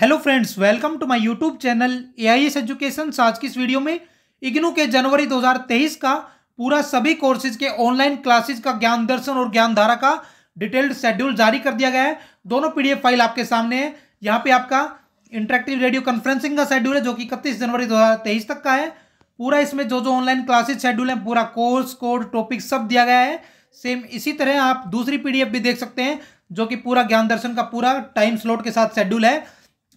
hello friends welcome to my YouTube channel A S education आज की इस video में इग्नू के जनवरी 2023 का पूरा सभी कोर्सेज के ऑनलाइन क्लासेज का ज्ञान दर्शन और ज्ञान धारा का डिटेल्ड शेड्यूल जारी कर दिया गया है दोनों पीडीएफ फाइल आपके सामने है यहाँ पे आपका इंटरेक्टिव रेडियो कॉन्फ्रेंसिंग का शेड्यूल है जो कि इकतीस जनवरी दो तक का है पूरा इसमें जो जो ऑनलाइन क्लासेज शेड्यूल है पूरा कोर्स कोड टॉपिक सब दिया गया है सेम इसी तरह आप दूसरी पी भी देख सकते हैं जो कि पूरा ज्ञान दर्शन का पूरा टाइम स्लॉट के साथ शेड्यूल है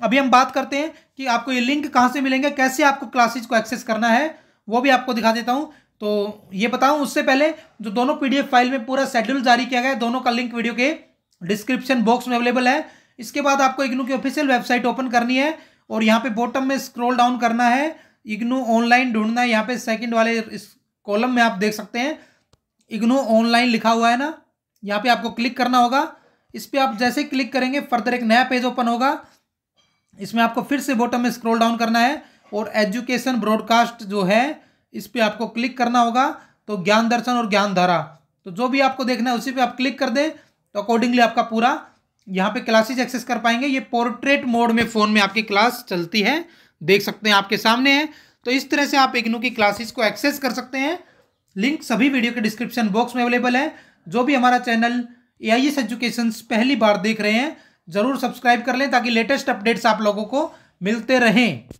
अभी हम बात करते हैं कि आपको ये लिंक कहाँ से मिलेंगे कैसे आपको क्लासेज को एक्सेस करना है वो भी आपको दिखा देता हूँ तो ये बताऊँ उससे पहले जो दोनों पी फाइल में पूरा शेड्यूल जारी किया गया है दोनों का लिंक वीडियो के डिस्क्रिप्शन बॉक्स में अवेलेबल है इसके बाद आपको इग्नू की ऑफिशियल वेबसाइट ओपन करनी है और यहाँ पे बॉटम में स्क्रॉल डाउन करना है इग्नू ऑनलाइन ढूंढना है यहाँ पे सेकंड वाले इस कॉलम में आप देख सकते हैं इग्नू ऑनलाइन लिखा हुआ है ना यहाँ पे आपको क्लिक करना होगा इस पर आप जैसे क्लिक करेंगे फर्दर एक नया पेज ओपन होगा इसमें आपको फिर से बॉटम में स्क्रॉल डाउन करना है और एजुकेशन ब्रॉडकास्ट जो है इस पर आपको क्लिक करना होगा तो ज्ञान दर्शन और ज्ञान धारा तो जो भी आपको देखना है उसी पे आप क्लिक कर दें तो अकॉर्डिंगली आपका पूरा यहाँ पे क्लासेज एक्सेस कर पाएंगे ये पोर्ट्रेट मोड में फ़ोन में आपकी क्लास चलती है देख सकते हैं आपके सामने है तो इस तरह से आप इग्नू की क्लासेस को एक्सेस कर सकते हैं लिंक सभी वीडियो के डिस्क्रिप्शन बॉक्स में अवेलेबल है जो भी हमारा channel A I S education पहली बार देख रहे हैं ज़रूर सब्सक्राइब कर लें ताकि लेटेस्ट अपडेट्स आप लोगों को मिलते रहें